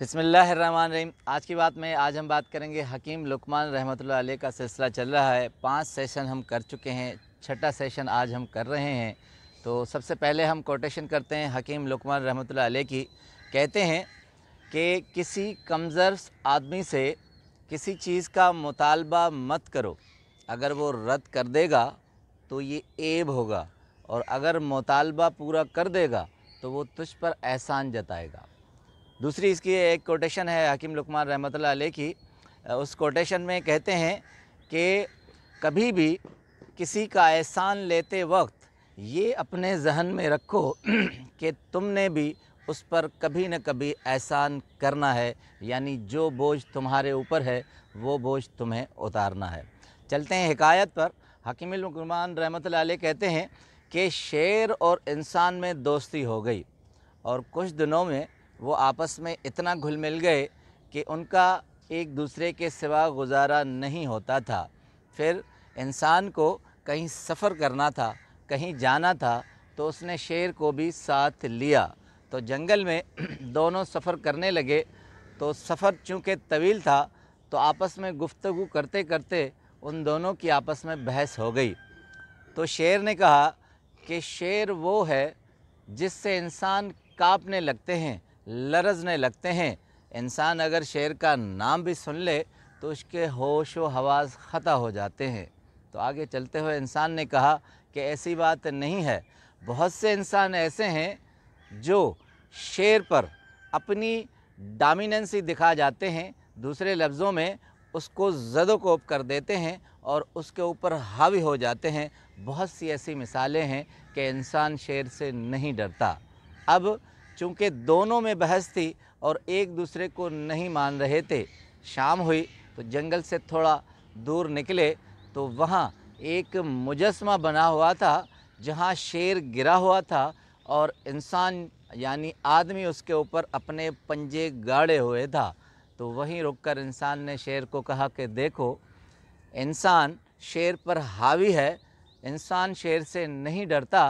बसमीम आज की बात में आज हम बात करेंगे हकीम लुकमान रहमत का सिलसिला चल रहा है पांच सेशन हम कर चुके हैं छठा सेशन आज हम कर रहे हैं तो सबसे पहले हम कोटेशन करते हैं हकीम लुकमान रहमत की कहते हैं कि किसी कमज़र आदमी से किसी चीज़ का मुतालबा मत करो अगर वो रद्द कर देगा तो ये ऐब होगा और अगर मुतालबा पूरा कर देगा तो वो तुझ पर एहसान जताएगा दूसरी इसकी एक कोटेशन है हकीम लुकमान रहमत आल की उस कोटेशन में कहते हैं कि कभी भी किसी का एहसान लेते वक्त ये अपने जहन में रखो कि तुमने भी उस पर कभी न कभी एहसान करना है यानी जो बोझ तुम्हारे ऊपर है वो बोझ तुम्हें उतारना है चलते हैं हकायत पर हकीम लुकमान रहमत आल कहते हैं कि शेर और इंसान में दोस्ती हो गई और कुछ दिनों में वो आपस में इतना घुल मिल गए कि उनका एक दूसरे के सिवा गुजारा नहीं होता था फिर इंसान को कहीं सफ़र करना था कहीं जाना था तो उसने शेर को भी साथ लिया तो जंगल में दोनों सफ़र करने लगे तो सफ़र चूँकि तवील था तो आपस में गुफ्तु करते करते उन दोनों की आपस में बहस हो गई तो शेर ने कहा कि शेर वो है जिससे इंसान कांपने लगते हैं लरजने लगते हैं इंसान अगर शेर का नाम भी सुन ले तो उसके होश व हवास ख़ता हो जाते हैं तो आगे चलते हुए इंसान ने कहा कि ऐसी बात नहीं है बहुत से इंसान ऐसे हैं जो शेर पर अपनी डामिनेंसी दिखा जाते हैं दूसरे लफ्ज़ों में उसको जदोकोप कर देते हैं और उसके ऊपर हावी हो जाते हैं बहुत सी ऐसी मिसालें हैं कि इंसान शेर से नहीं डरता अब चूँकि दोनों में बहस थी और एक दूसरे को नहीं मान रहे थे शाम हुई तो जंगल से थोड़ा दूर निकले तो वहाँ एक मुजस्मा बना हुआ था जहाँ शेर गिरा हुआ था और इंसान यानी आदमी उसके ऊपर अपने पंजे गाड़े हुए था तो वहीं रुककर इंसान ने शेर को कहा कि देखो इंसान शेर पर हावी है इंसान शेर से नहीं डरता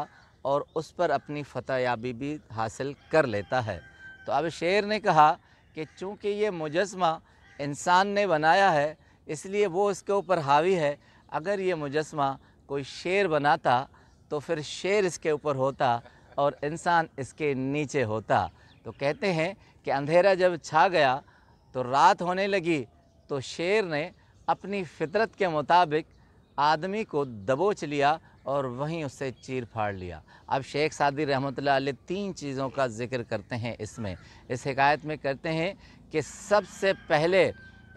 और उस पर अपनी फ़तह याबी भी हासिल कर लेता है तो अब शेर ने कहा कि चूँकि ये मुजस्मा इंसान ने बनाया है इसलिए वो इसके ऊपर हावी है अगर ये मुजस्मा कोई शेर बनाता तो फिर शेर इसके ऊपर होता और इंसान इसके नीचे होता तो कहते हैं कि अंधेरा जब छा गया तो रात होने लगी तो शेर ने अपनी फितरत के मुताबिक आदमी को दबोच लिया और वहीं उससे चीर फाड़ लिया अब शेख सादी रहमत ला तीन चीज़ों का जिक्र करते हैं इसमें इस शिकायत में करते हैं कि सबसे पहले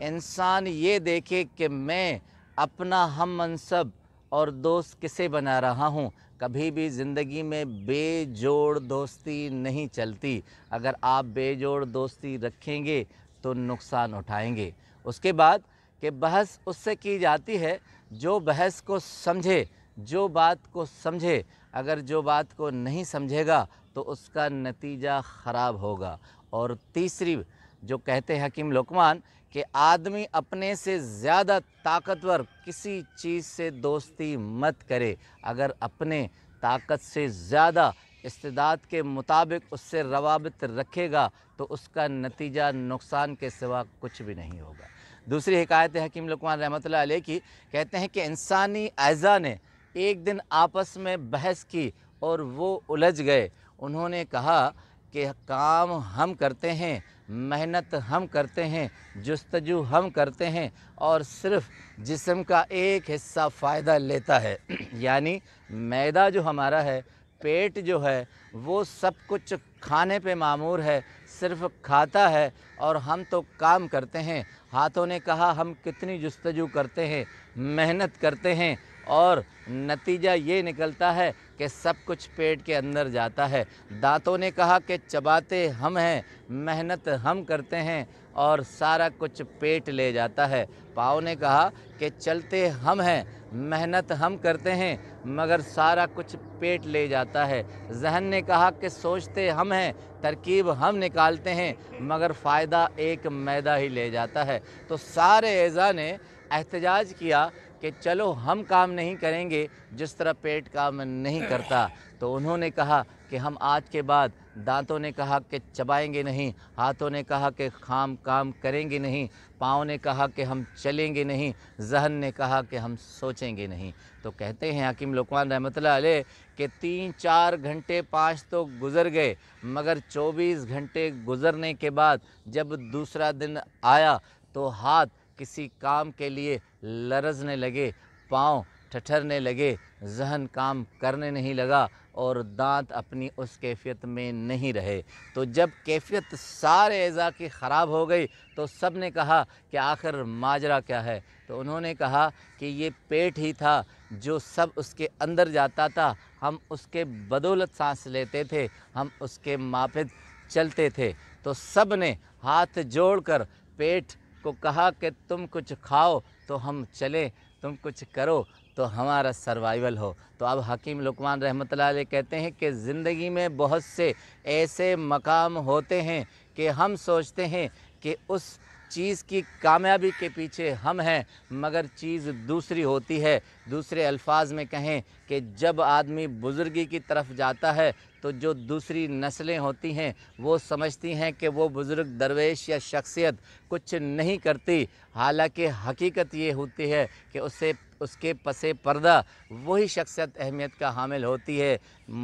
इंसान ये देखे कि मैं अपना हम मनसब और दोस्त किसे बना रहा हूँ कभी भी ज़िंदगी में बेजोड़ दोस्ती नहीं चलती अगर आप बेजोड़ दोस्ती रखेंगे तो नुकसान उठाएंगे उसके बाद कि बहस उससे की जाती है जो बहस को समझे जो बात को समझे अगर जो बात को नहीं समझेगा तो उसका नतीजा ख़राब होगा और तीसरी जो कहते हैं हकीम लुकमान कि आदमी अपने से ज़्यादा ताकतवर किसी चीज़ से दोस्ती मत करे अगर अपने ताकत से ज़्यादा इस्दाद के मुताबिक उससे रवाबित रखेगा तो उसका नतीजा नुकसान के सिवा कुछ भी नहीं होगा दूसरी हकायत हकीम लकमान रहमत की कहते हैं कि इंसानी अज़ा ने एक दिन आपस में बहस की और वो उलझ गए उन्होंने कहा कि काम हम करते हैं मेहनत हम करते हैं जस्तजु हम करते हैं और सिर्फ जिसम का एक हिस्सा फ़ायदा लेता है यानी मैदा जो हमारा है पेट जो है वो सब कुछ खाने पे मामूर है सिर्फ खाता है और हम तो काम करते हैं हाथों ने कहा हम कितनी जस्तजू करते हैं मेहनत करते हैं और नतीजा ये निकलता है कि सब कुछ पेट के अंदर जाता है दांतों ने कहा कि चबाते हम हैं मेहनत हम करते हैं और सारा कुछ पेट ले जाता है पाओ ने कहा कि चलते हम हैं मेहनत हम करते हैं मगर सारा कुछ पेट ले जाता है जहन ने कहा कि सोचते हम हैं तरकीब हम निकालते हैं मगर फ़ायदा एक मैदा ही ले जाता है तो सारे एज़ा ने एहतजाज किया कि चलो हम काम नहीं करेंगे जिस तरह पेट काम नहीं करता तो उन्होंने कहा कि हम आज के बाद दांतों ने कहा कि चबाएंगे नहीं हाथों ने कहा कि खाम काम करेंगे नहीं पाँव ने कहा कि हम चलेंगे नहीं जहन ने कहा कि हम सोचेंगे नहीं तो कहते हैं हकीम लकवान रहमत आ कि तीन चार घंटे पाँच तो गुज़र गए मगर चौबीस घंटे गुज़रने के बाद जब दूसरा दिन आया तो हाथ किसी काम के लिए लरजने लगे पाँव ठठरने लगे जहन काम करने नहीं लगा और दांत अपनी उस कैफियत में नहीं रहे तो जब कैफियत सारे अज़ा की ख़राब हो गई तो सब ने कहा कि आखिर माजरा क्या है तो उन्होंने कहा कि ये पेट ही था जो सब उसके अंदर जाता था हम उसके बदौलत सांस लेते थे हम उसके माफिद चलते थे तो सब ने हाथ जोड़कर पेट को कहा कि तुम कुछ खाओ तो हम चले तुम कुछ करो तो हमारा सर्वाइवल हो तो अब हकीम लुकमान रहमत कहते हैं कि ज़िंदगी में बहुत से ऐसे मकाम होते हैं कि हम सोचते हैं कि उस चीज़ की कामयाबी के पीछे हम हैं मगर चीज़ दूसरी होती है दूसरे अल्फाज में कहें कि जब आदमी बुज़ुर्गी की तरफ जाता है तो जो दूसरी नस्लें होती हैं वो समझती हैं कि वो बुज़ुर्ग दरवेश या शख्सियत कुछ नहीं करती हालांकि हकीकत ये होती है कि उससे उसके पसे पर्दा वही शख्सियत अहमियत का हामिल होती है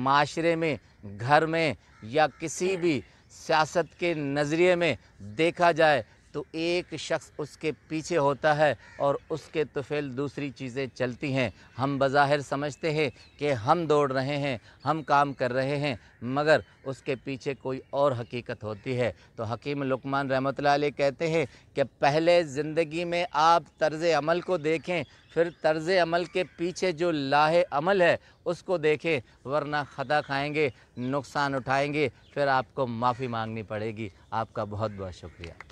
माशरे में घर में या किसी भी सियासत के नज़रिए में देखा जाए तो एक शख्स उसके पीछे होता है और उसके तुफेल दूसरी चीज़ें चलती हैं हम बज़ाहिर समझते हैं कि हम दौड़ रहे हैं हम काम कर रहे हैं मगर उसके पीछे कोई और हकीकत होती है तो हकीम लुकमान रहमत कहते हैं कि पहले ज़िंदगी में आप तर्ज़ अमल को देखें फिर तर्ज़ अमल के पीछे जो लाह अमल है उसको देखें वरना ख़ता खाएंगे नुकसान उठाएंगे फिर आपको माफ़ी मांगनी पड़ेगी आपका बहुत बहुत शुक्रिया